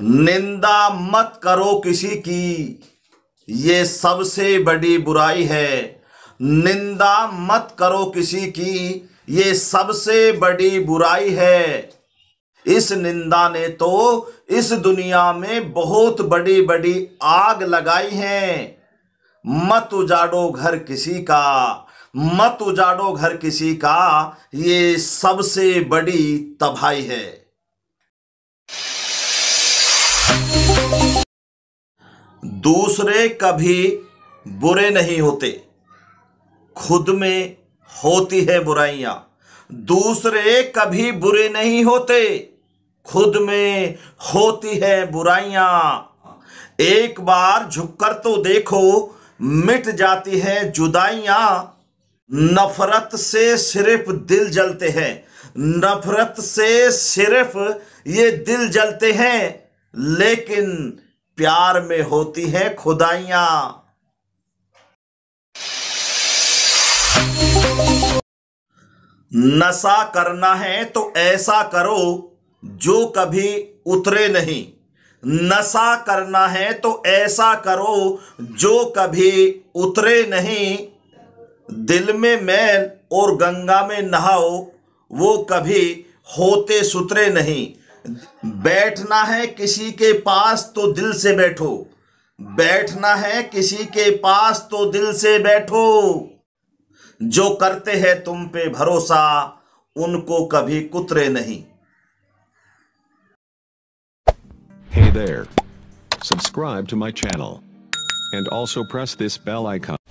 निंदा मत करो किसी की ये सबसे बड़ी बुराई है निंदा मत करो किसी की ये सबसे बड़ी बुराई है इस निंदा ने तो इस दुनिया में बहुत बड़ी बड़ी आग लगाई है मत उजाड़ो घर किसी का मत उजाड़ो घर किसी का ये सबसे बड़ी तबाही है दूसरे कभी बुरे नहीं होते खुद में होती है बुराइयां दूसरे कभी बुरे नहीं होते खुद में होती है बुराइयां एक बार झुककर तो देखो मिट जाती है जुदाइयां नफरत से सिर्फ दिल जलते हैं नफरत से सिर्फ ये दिल जलते हैं लेकिन प्यार में होती है खुदाइयां नशा करना है तो ऐसा करो जो कभी उतरे नहीं नशा करना है तो ऐसा करो जो कभी उतरे नहीं दिल में मैल और गंगा में नहाओ वो कभी होते सुतरे नहीं बैठना है किसी के पास तो दिल से बैठो बैठना है किसी के पास तो दिल से बैठो जो करते हैं तुम पे भरोसा उनको कभी कुतरे नहीं Hey there. Subscribe to my channel. And also press this bell icon.